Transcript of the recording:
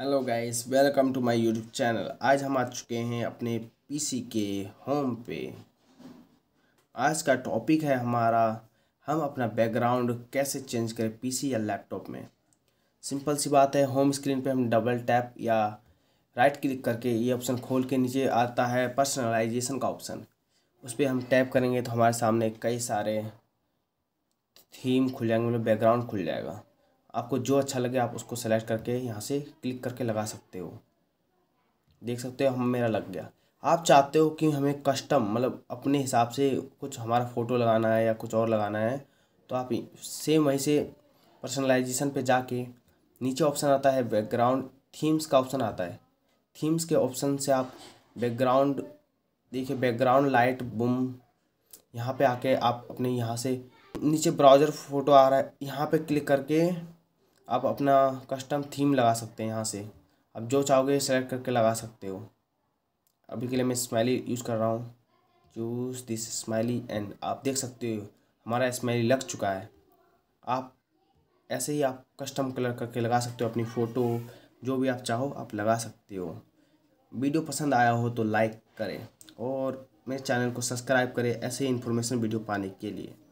hello guys welcome to my YouTube channel आज हम आ चुके हैं अपने पीसी के होम पे आज का टॉपिक है हमारा हम अपना बैकग्राउंड कैसे चेंज करें पीसी या लैपटॉप में सिंपल सी बात है होम स्क्रीन पे हम डबल टैप या राइट क्लिक करके ये ऑप्शन खोल के नीचे आता है पर्सनलाइजेशन का ऑप्शन उस पर हम टैप करेंगे तो हमारे सामने कई सारे थीम खुल जाएंगे मतलब बैकग्राउंड खुल जाएगा आपको जो अच्छा लगे आप उसको सेलेक्ट करके यहाँ से क्लिक करके लगा सकते हो देख सकते हो हम मेरा लग गया आप चाहते हो कि हमें कस्टम मतलब अपने हिसाब से कुछ हमारा फ़ोटो लगाना है या कुछ और लगाना है तो आप सेम वहीं से पर्सनलाइजेशन पे जाके नीचे ऑप्शन आता है बैकग्राउंड थीम्स का ऑप्शन आता है थीम्स के ऑप्शन से आप बैकग्राउंड देखिए बैकग्राउंड लाइट बुम यहाँ पे आके आप अपने यहाँ से नीचे ब्राउज़र फ़ोटो आ रहा है यहाँ पे क्लिक करके आप अपना कस्टम थीम लगा सकते हैं यहाँ से आप जो चाहोगे सेलेक्ट करके लगा सकते हो अभी के लिए मैं स्माइली यूज़ कर रहा हूँ चूज़ दिस स्माइली एंड आप देख सकते हो हमारा स्माइली लग चुका है आप ऐसे ही आप कस्टम कलर करके लगा सकते हो अपनी फ़ोटो जो भी आप चाहो आप लगा सकते हो वीडियो पसंद आया हो तो लाइक करें और मेरे चैनल को सब्सक्राइब करें ऐसे ही इन्फॉर्मेशन वीडियो पाने के लिए